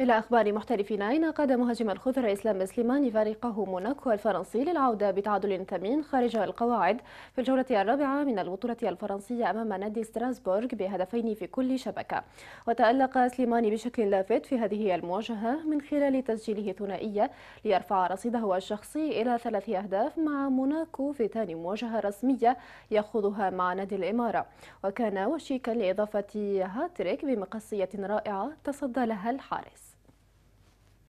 إلى أخبار محترفين قاد مهاجم الخضر إسلام سليماني فريقه موناكو الفرنسي للعودة بتعادل ثمين خارج القواعد في الجولة الرابعة من البطولة الفرنسية أمام نادي ستراسبورغ بهدفين في كل شبكة وتألق سليماني بشكل لافت في هذه المواجهة من خلال تسجيله ثنائية ليرفع رصيده الشخصي إلى ثلاث أهداف مع موناكو في ثاني مواجهة رسمية يخوضها مع نادي الإمارة وكان وشيكا لإضافة هاتريك بمقصية رائعة تصدى لها الحارس